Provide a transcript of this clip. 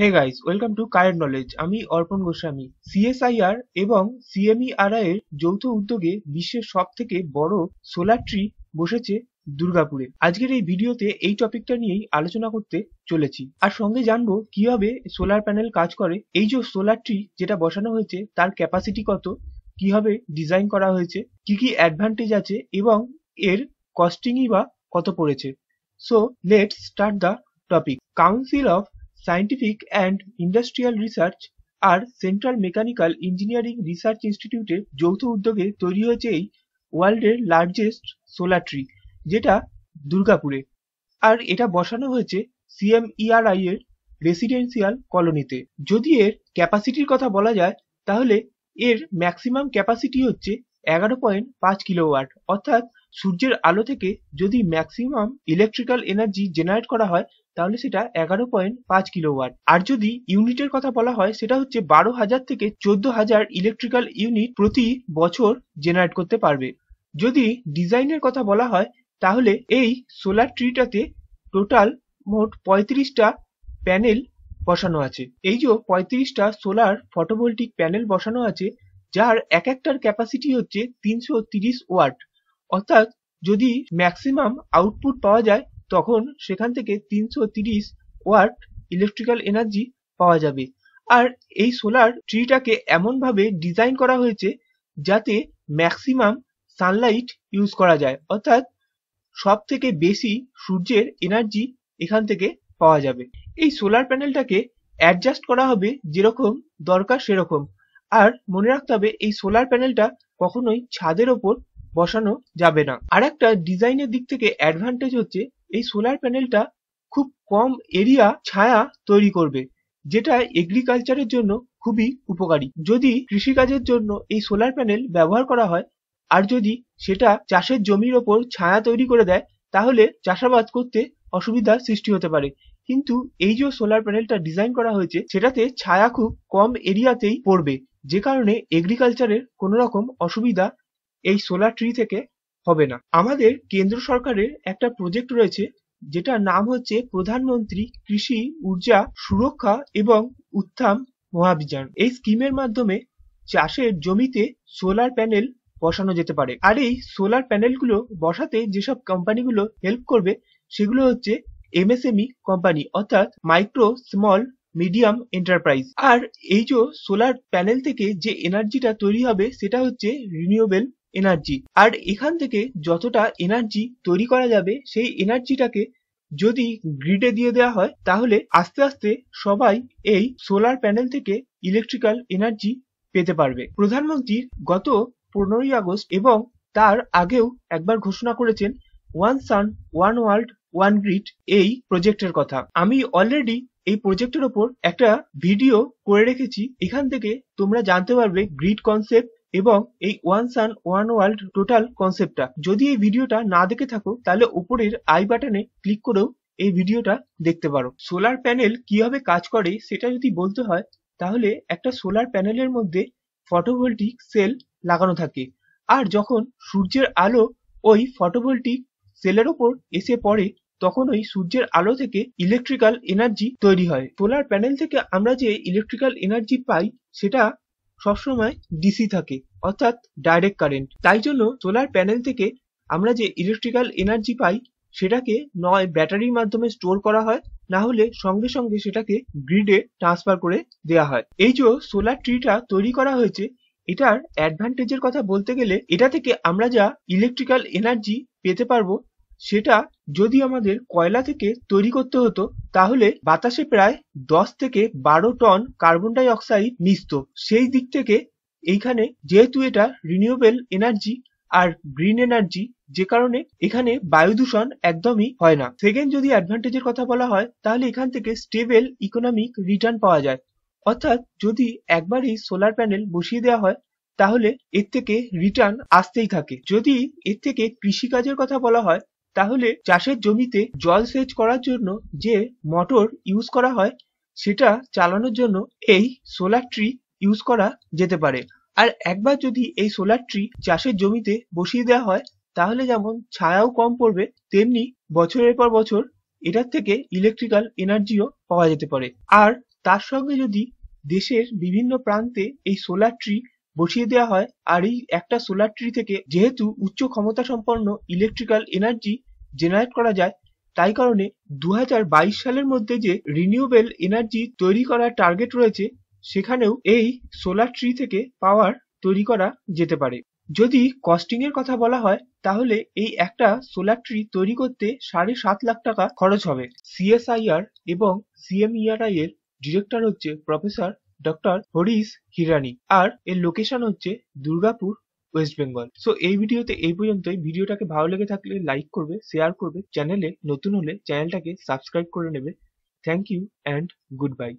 hey guys welcome to current knowledge আমি Arpan Goswami CSIR এবং CMERI e এর যৌথ উদ্যোগে বিশ্বের সব থেকে বড় সোলার ট্রি বসেছে দুর্গাপুরে আজকের এই ভিডিওতে এই টপিকটা নিয়েই আলোচনা করতে চলেছি আর সঙ্গে জানবো কিভাবে সোলার প্যানেল কাজ করে এই যে সোলার ট্রি যেটা বসানো হয়েছে তার ক্যাপাসিটি কত কিভাবে ডিজাইন করা হয়েছে কি কি অ্যাডভান্টেজ আছে এবং এর কস্টিংই বা কত পড়েছে so let's start the topic council of scientific and industrial research আর সেন্ট্রাল মেকানিক্যাল ইঞ্জিনিয়ারিং রিসার্চ ইনস্টিটিউটের যৌথ উদ্যোগে তৈরি হয়েছে এই ওয়ার্ল্ডের লার্জেস্ট সোলার ট্রি যেটা দুর্গাপুরে আর এটা বসানো হয়েছে সিএমইআরআই e এর রেসিডেন্সিয়াল কলোনিতে যদি এর ক্যাপাসিটির কথা বলা যায় তাহলে এর ম্যাক্সিমাম ক্যাপাসিটি হচ্ছে এগারো পয়েন্ট পাঁচ কিলোওয়াট অর্থাৎ সূর্যের আলো থেকে যদি ম্যাক্সিমাম ইলেকট্রিক্যাল এনার্জি জেনারেট করা হয় তাহলে সেটা এগারো পয়েন্ট পাঁচ কিলোওয়াট আর যদি ইউনিটের কথা বলা হয় সেটা হচ্ছে বারো হাজার থেকে চোদ্দ হাজার ইলেকট্রিক্যাল ইউনিট প্রতি বছর জেনারেট করতে পারবে যদি ডিজাইনের কথা বলা হয় তাহলে এই সোলার ট্রিটাতে টোটাল মোট পঁয়ত্রিশটা প্যানেল বসানো আছে এই যে পঁয়ত্রিশটা সোলার ফটোভোল্টিক প্যানেল বসানো আছে যার এক একটার ক্যাপাসিটি হচ্ছে তিনশো তিরিশ ওয়াট অর্থাৎ যদি ম্যাক্সিমাম আউটপুট পাওয়া যায় তখন সেখান থেকে তিনশো তিরিশ ওয়াট ইলেকট্রিক্যাল এনার্জি পাওয়া যাবে আর এই সোলার ট্রিটাকে এমনভাবে ডিজাইন করা হয়েছে যাতে ম্যাক্সিমাম সানলাইট ইউজ করা যায় অর্থাৎ সব থেকে বেশি সূর্যের এনার্জি এখান থেকে পাওয়া যাবে এই সোলার প্যানেলটাকে অ্যাডজাস্ট করা হবে যেরকম দরকার সেরকম আর মনে রাখতে হবে এই সোলার প্যানেলটা কখনোই ছাদের ওপর বসানো যাবে না আর একটা ডিজাইনের দিক থেকে অ্যাডভান্টেজ হচ্ছে এই সোলার প্যানেলটা খুব কম এরিয়া ছায়া তৈরি করবে যেটা এগ্রিকালচারের জন্য খুবই উপকারী যদি কৃষিকাজের জন্য এই সোলার প্যানেল ব্যবহার করা হয় আর যদি সেটা চাষের জমির ওপর ছায়া তৈরি করে দেয় তাহলে চাষাবাদ করতে অসুবিধার সৃষ্টি হতে পারে কিন্তু এই যে সোলার প্যানেলটা ডিজাইন করা হয়েছে সেটাতে ছায়া খুব কম এরিয়াতেই পড়বে যে কারণে এগ্রিকালচারের কোনো রকম অসুবিধা এই সোলার ট্রি থেকে হবে না আমাদের কেন্দ্র সরকারের একটা প্রজেক্ট রয়েছে যেটার নাম হচ্ছে প্রধানমন্ত্রী কৃষি উর্জা সুরক্ষা এবং উত্থান মহাভিযান এই স্কিমের মাধ্যমে চাষের জমিতে সোলার প্যানেল বসানো যেতে পারে আর এই সোলার প্যানেলগুলো বসাতে যেসব কোম্পানিগুলো হেল্প করবে সেগুলো হচ্ছে এমএসএমই কোম্পানি e অর্থাৎ মাইক্রো স্মল মিডিয়াম এন্টারপ্রাইজ আর এই যে সোলার প্যানেল থেকে যে এনার্জিটা তৈরি হবে সেটা হচ্ছে রিনিউয়েবল এনার্জি আর এখান থেকে যতটা এনার্জি তৈরি করা যাবে সেই এনার্জিটাকে যদি গ্রিডে দিয়ে দেওয়া হয় তাহলে আস্তে আস্তে সবাই এই সোলার প্যানেল থেকে ইলেকট্রিক্যাল এনার্জি পেতে পারবে প্রধানমন্ত্রী গত পনেরোই আগস্ট এবং তার আগেও একবার ঘোষণা করেছেন one sun one world one grid এই প্রজেক্টের কথা আমি অলরেডি এই প্রজেক্টের ওপর একটা ভিডিও করে রেখেছি এখান থেকে তোমরা জানতে পারবে গ্রিড কনসেপ্ট এবং এই one sun one world total কনসেপ্টটা যদি এই ভিডিওটা না দেখে থাকো তাহলে উপরের আই বাটনে ক্লিক করেও এই ভিডিওটা দেখতে পারো সোলার প্যানেল কিভাবে কাজ করে সেটা যদি বলতে হয় তাহলে একটা সোলার প্যানেলের মধ্যে ফটোভোল্টিক সেল লাগানো থাকে আর যখন সূর্যের আলো ওই ফটোভোল্টিক সেলের ওপর এসে পড়ে তখন ওই সূর্যের আলো থেকে ইলেকট্রিক্যাল এনার্জি তৈরি হয় সোলার প্যানেল থেকে আমরা যে ইলেকট্রিক্যাল এনার্জি পাই সেটা সবসময় ডিসি থাকে অর্থাৎ ডাইরেক্ট কারেন্ট তাই জন্য সোলার প্যানেল থেকে আমরা যে ইলেকট্রিক্যাল এনার্জি পাই সেটাকে নয় ব্যাটারির মাধ্যমে স্টোর করা হয় না হলে সঙ্গে সঙ্গে সেটাকে গ্রিডে ট্রান্সফার করে দেয়া হয় এই যে সোলার ট্রিটা তৈরি করা হয়েছে এটার অ্যাডভান্টেজের কথা বলতে গেলে এটা থেকে আমরা যা ইলেকট্রিক্যাল এনার্জি পেতে পারবো সেটা যদি আমাদের কয়লা থেকে তৈরি করতে হতো তাহলে বাতাসে প্রায় দশ থেকে বারো টন কার্বন ডাই অক্সাইড মিশত সেই দিক থেকে এইখানে যেহেতু এটা রিনিউয়েবল এনার্জি আর গ্রিন এনার্জি যে কারণে এখানে বায়ু দূষণ একদমই হয় না সেকেন্ড যদি অ্যাডভান্টেজের কথা বলা হয় তাহলে এখান থেকে স্টেবল ইকোনমিক রিটার্ন পাওয়া যায় অর্থাৎ যদি একবার এই সোলার প্যানেল বসিয়ে দেওয়া হয় তাহলে এর থেকে রিটার্ন আসতেই থাকে যদি এর থেকে কৃষিকাজের কথা বলা হয় তাহলে চাষের জমিতে জল সেচ করার জন্য যে মোটর ইউজ করা হয় সেটা চালানোর জন্য এই সোলার ট্রি ইউজ করা যেতে পারে আর একবার যদি এই সোলার ট্রি চাষের জমিতে বসিয়ে দেওয়া হয় তাহলে যেমন ছায়াও কম পড়বে তেমনি বছরের পর বছর এটার থেকে ইলেকট্রিক্যাল এনার্জিও পাওয়া যেতে পারে আর তার সঙ্গে যদি দেশের বিভিন্ন প্রান্তে এই সোলার ট্রি বসিয়ে দেওয়া হয় আর এই একটা সোলার ট্রি থেকে যেহেতু উচ্চ ক্ষমতা সম্পন্ন ইলেকট্রিক্যাল এনার্জি জেনারেট করা যায় তাই কারণে দু সালের মধ্যে যে রিনিউবেল এনার্জি তৈরি করার টার্গেট রয়েছে সেখানেও এই সোলার ট্রি থেকে পাওয়ার তৈরি করা যেতে পারে যদি কস্টিং এর কথা বলা হয় তাহলে এই একটা সোলার ট্রি তৈরি করতে সাড়ে সাত লাখ টাকা খরচ হবে সিএসআইআর এবং সিএমইআরআই e এর ডিরেক্টর হচ্ছে প্রফেসর ডক্টর হরিশ হিরানি আর এর লোকেশন হচ্ছে দুর্গাপুর ওয়েস্ট বেঙ্গল সো এই ভিডিওতে এই পর্যন্তই ভিডিওটাকে ভালো লেগে থাকলে লাইক করবে শেয়ার করবে চ্যানেলে নতুন হলে চ্যানেলটাকে সাবস্ক্রাইব করে নেবে thank you and good bye